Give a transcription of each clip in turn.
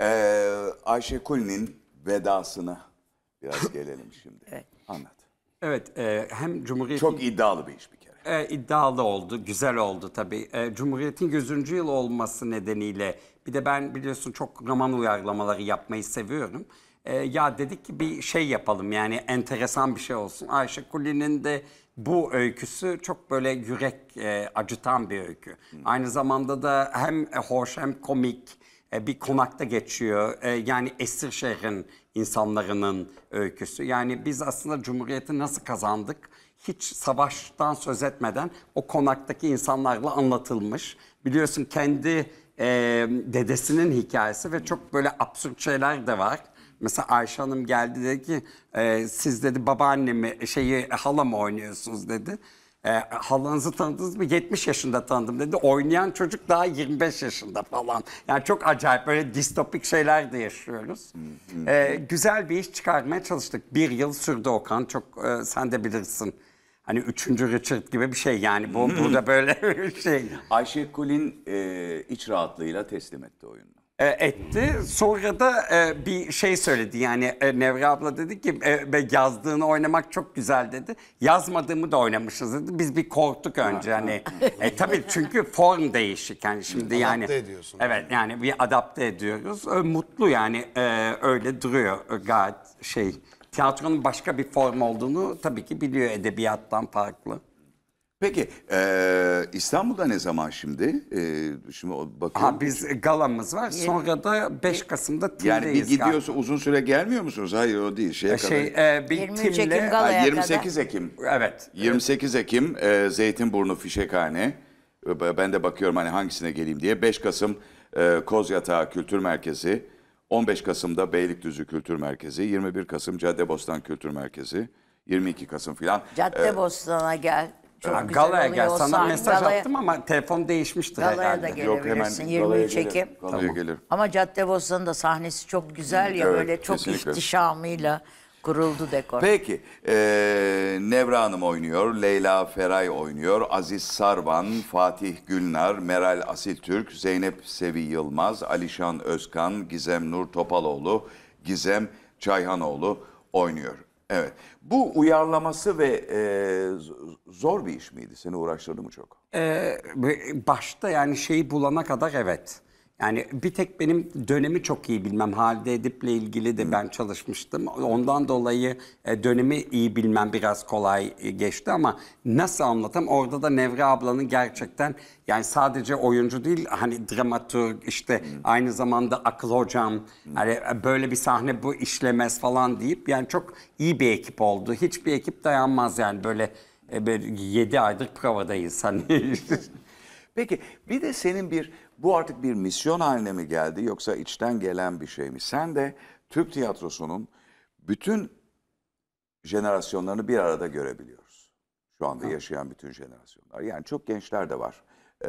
Ee, Ayşe Kulin'in vedasına biraz gelelim şimdi. Evet. Anlat. Evet, e, hem Cumhuriyet'in... Çok iddialı bir iş bir kere. E, iddialı oldu, güzel oldu tabii. E, Cumhuriyet'in 100. yıl olması nedeniyle... Bir de ben biliyorsun çok roman uyarlamaları yapmayı seviyorum. E, ya dedik ki bir şey yapalım yani enteresan bir şey olsun. Ayşe Kuli'nin de bu öyküsü çok böyle yürek e, acıtan bir öykü. Hı. Hmm. Aynı zamanda da hem hoş hem komik e, bir konakta geçiyor. E, yani esir şehrin insanların öyküsü. Yani biz aslında Cumhuriyeti nasıl kazandık? Hiç savaştan söz etmeden o konaktaki insanlarla anlatılmış. Biliyorsun kendi e, dedesinin hikayesi ve çok böyle absürt şeyler de var. Mesela Ayşe Hanım geldi dedi ki e, siz dedi babaannemi şeyi mı oynuyorsunuz dedi e, halanızı tanıdınız mı? 70 yaşında tanıdım dedi. Oynayan çocuk daha 25 yaşında falan. Yani çok acayip böyle distopik şeyler de yaşıyoruz. e, güzel bir iş çıkarmaya çalıştık. Bir yıl sürdü Okan. Çok e, sen de bilirsin. Hani üçüncü Richard gibi bir şey yani. Bu, burada böyle bir şey. Ayşe Kulin e, iç rahatlığıyla teslim etti oyunu. E, etti. Sonra da e, bir şey söyledi yani e, Nevra abla dedi ki yazdığını oynamak çok güzel dedi. Yazmadığımı da oynamışız dedi. Biz bir korktuk önce hani. e, tabii çünkü form değişik yani şimdi yani. Adapte ediyorsun. Evet yani bir adapte ediyoruz. mutlu yani öyle duruyor gayet şey. Tiyatronun başka bir form olduğunu tabii ki biliyor edebiyattan farklı. Peki e, İstanbul'da ne zaman şimdi? E, şimdi bakıyorum. Ha, biz galamız var. Sonra da 5 Kasım'da Tim'deyiz. Yani bir gidiyorsa galiba. uzun süre gelmiyor musunuz? Hayır o değil. Şeye e, şey, kadar. E, bir 23 Ekim galaya ha, 28 kadar. Ekim. Evet. 28 evet. Ekim e, Zeytinburnu Fişekhane. E, ben de bakıyorum hani hangisine geleyim diye. 5 Kasım e, Kozyatağı Kültür Merkezi. 15 Kasım'da Beylikdüzü Kültür Merkezi. 21 Kasım Caddebostan Kültür Merkezi. 22 Kasım filan. Caddebostan'a e, ee, gel çok Galaya gel. Olsa, Sana mesaj galaya, attım ama telefon değişmiştir galaya herhalde. Galaya da gelebilirsin. Yok, hemen 23 galaya Ekim. Gelir, galaya tamam. gelir. Ama Caddebosna'nın da sahnesi çok güzel ya evet, böyle çok kesinlikle. ihtişamıyla kuruldu dekor. Peki. E, Nevra Hanım oynuyor. Leyla Feray oynuyor. Aziz Sarvan, Fatih Gülnar, Meral Asiltürk, Zeynep Sevi Yılmaz, Alişan Özkan, Gizem Nur Topaloğlu, Gizem Çayhanoğlu oynuyor. Evet. Bu uyarlaması ve e, zor bir iş miydi? Seni uğraştırdı mı çok? Ee, başta yani şeyi bulana kadar evet. Yani bir tek benim dönemi çok iyi bilmem. Halide Edip'le ilgili de ben çalışmıştım. Ondan dolayı e, dönemi iyi bilmem biraz kolay e, geçti ama nasıl anlatam? Orada da Nevra ablanın gerçekten yani sadece oyuncu değil hani dramatör işte aynı zamanda akıl hocam hani e, böyle bir sahne bu işlemez falan deyip yani çok iyi bir ekip oldu. Hiçbir ekip dayanmaz yani böyle, böyle 7 aydır provadayız hani. Peki bir de senin bir bu artık bir misyon haline mi geldi yoksa içten gelen bir şey mi? Sen de Türk tiyatrosunun bütün jenerasyonlarını bir arada görebiliyoruz. Şu anda yaşayan bütün jenerasyonlar. Yani çok gençler de var. Ee,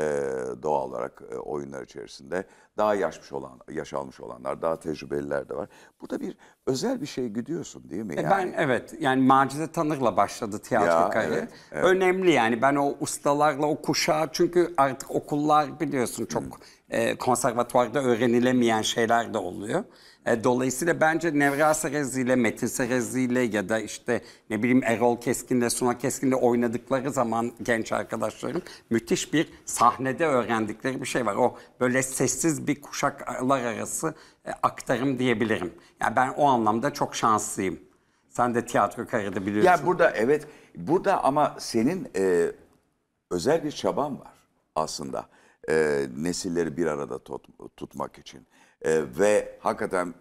doğal olarak e, oyunlar içerisinde daha yaşmış olan, yaş almış olanlar, daha tecrübeliler de var. Burada bir özel bir şey gidiyorsun değil mi? E, yani... ben evet yani Macide Tanır'la başladı tiyatro kariyeri. Evet, evet. Önemli yani ben o ustalarla o kuşağı çünkü artık okullar biliyorsun çok... Hmm e, konservatuvarda öğrenilemeyen şeyler de oluyor. E, dolayısıyla bence Nevra Serezli ile Metin Serezli ile ya da işte ne bileyim Erol Keskin ile Suna Keskin ile oynadıkları zaman genç arkadaşlarım müthiş bir sahnede öğrendikleri bir şey var. O böyle sessiz bir kuşaklar arası e, aktarım diyebilirim. Yani ben o anlamda çok şanslıyım. Sen de tiyatro kariyeri biliyorsun. Ya burada evet burada ama senin e, özel bir çaban var aslında e, nesilleri bir arada tut, tutmak için. E, ve hakikaten e,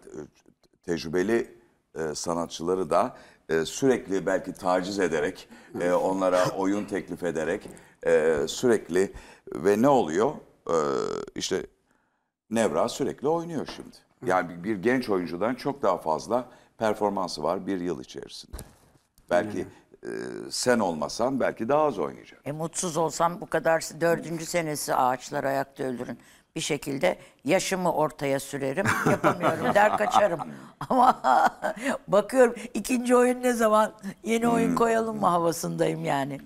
tecrübeli e, sanatçıları da e, sürekli belki taciz ederek, e, onlara oyun teklif ederek e, sürekli ve ne oluyor? E, işte Nevra sürekli oynuyor şimdi. Yani bir genç oyuncudan çok daha fazla performansı var bir yıl içerisinde. Belki e, sen olmasan belki daha az oynayacak. E, mutsuz olsam bu kadar dördüncü senesi ağaçlar ayakta öldürün. Bir şekilde yaşımı ortaya sürerim, yapamıyorum der kaçarım. Ama bakıyorum ikinci oyun ne zaman yeni hmm. oyun koyalım mı havasındayım yani.